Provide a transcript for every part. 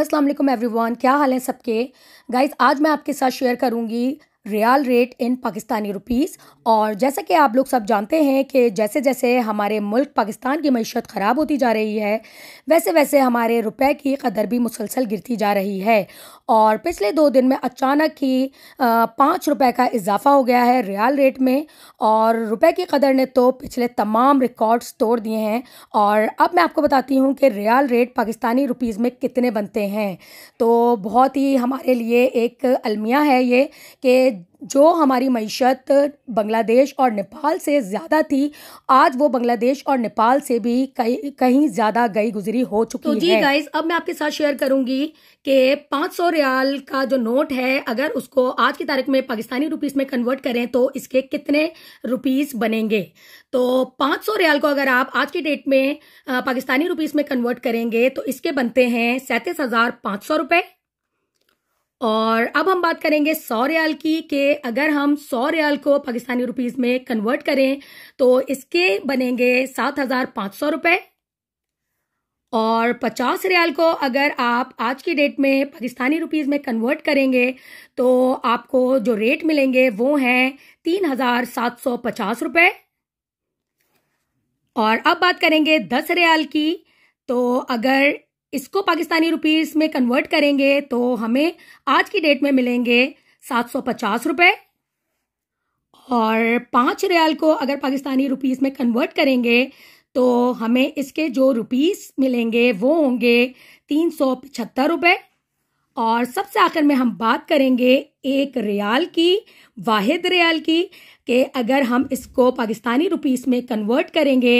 Aslam every one क्या हाल है सबके गाइज आज मैं आपके साथ शेयर करूँगी riyal rate in Pakistani rupees और जैसा कि आप लोग सब जानते हैं कि जैसे जैसे हमारे मुल्क पाकिस्तान की मीशत ख़राब होती जा रही है वैसे वैसे हमारे रुपए की कदर भी मुसलसल गिरती जा रही है और पिछले दो दिन में अचानक ही पाँच रुपए का इजाफा हो गया है रियाल रेट में और रुपए की कदर ने तो पिछले तमाम रिकॉर्ड्स तोड़ दिए हैं और अब मैं आपको बताती हूँ कि रियाल रेट पाकिस्तानी रुपीज़ में कितने बनते हैं तो बहुत ही हमारे लिए एक अलमिया है ये कि जो हमारी मीशत बांग्लादेश और नेपाल से ज़्यादा थी आज वो बांग्लादेश और नेपाल से भी कहीं कहीं ज़्यादा गई गुजरी हो चुकी तो जी गाइज अब मैं आपके साथ शेयर करूंगी कि 500 रियाल का जो नोट है अगर उसको आज की तारीख में पाकिस्तानी रुपीस में कन्वर्ट करें तो इसके कितने रुपीस बनेंगे तो 500 रियाल को अगर आप आज की डेट में पाकिस्तानी रुपीस में कन्वर्ट करेंगे तो इसके बनते हैं सैंतीस हजार पाँच सौ रुपये और अब हम बात करेंगे सौ रियाल की कि अगर हम सौ रियाल को पाकिस्तानी रुपीस में कन्वर्ट करें तो इसके बनेंगे सात हजार पाँच सौ रुपये और पचास रियाल को अगर आप आज की डेट में पाकिस्तानी रुपीस में कन्वर्ट करेंगे तो आपको जो रेट मिलेंगे वो हैं तीन हजार सात सौ पचास रुपये और अब बात करेंगे दस रियाल की तो अगर इसको पाकिस्तानी रुपीस में कन्वर्ट करेंगे तो हमें आज की डेट में मिलेंगे सात सौ पचास रुपये और पाँच रियाल को अगर पाकिस्तानी रुपीस में कन्वर्ट करेंगे तो हमें इसके जो रुपीस मिलेंगे वो होंगे तीन सौ पचहत्तर रुपये और सबसे आखिर में हम बात करेंगे एक रियाल की वाहिद रियाल की कि अगर हम इसको पाकिस्तानी रुपीस में कन्वर्ट करेंगे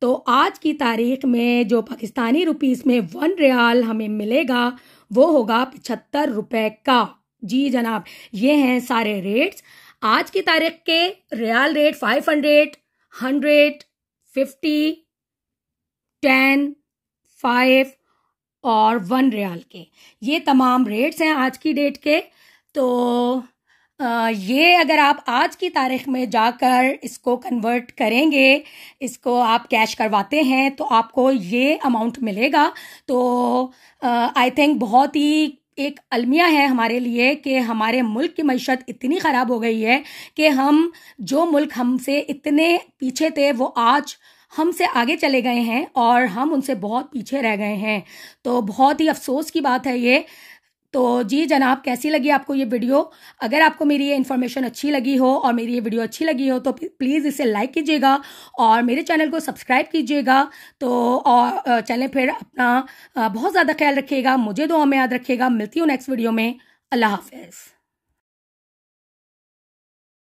तो आज की तारीख में जो पाकिस्तानी रुपीस में वन रियाल हमें मिलेगा वो होगा पचहत्तर रुपए का जी जनाब ये हैं सारे रेट्स आज की तारीख के riyal rate five hundred hundred fifty ten five और वन रियाल के ये तमाम रेट्स हैं आज की डेट के तो ये अगर आप आज की तारीख में जाकर इसको कन्वर्ट करेंगे इसको आप कैश करवाते हैं तो आपको ये अमाउंट मिलेगा तो आई थिंक बहुत ही एक अलमिया है हमारे लिए कि हमारे मुल्क की मीशत इतनी ख़राब हो गई है कि हम जो मुल्क हमसे इतने पीछे थे वो आज हमसे आगे चले गए हैं और हम उनसे बहुत पीछे रह गए हैं तो बहुत ही अफसोस की बात है ये तो जी जनाब कैसी लगी आपको ये वीडियो अगर आपको मेरी ये इन्फॉर्मेशन अच्छी लगी हो और मेरी ये वीडियो अच्छी लगी हो तो प्लीज़ इसे लाइक कीजिएगा और मेरे चैनल को सब्सक्राइब कीजिएगा तो और चलें फिर अपना बहुत ज़्यादा ख्याल रखिएगा मुझे दुआ में याद रखिएगा मिलती हूँ नेक्स्ट वीडियो में अल्लाह हाफिज़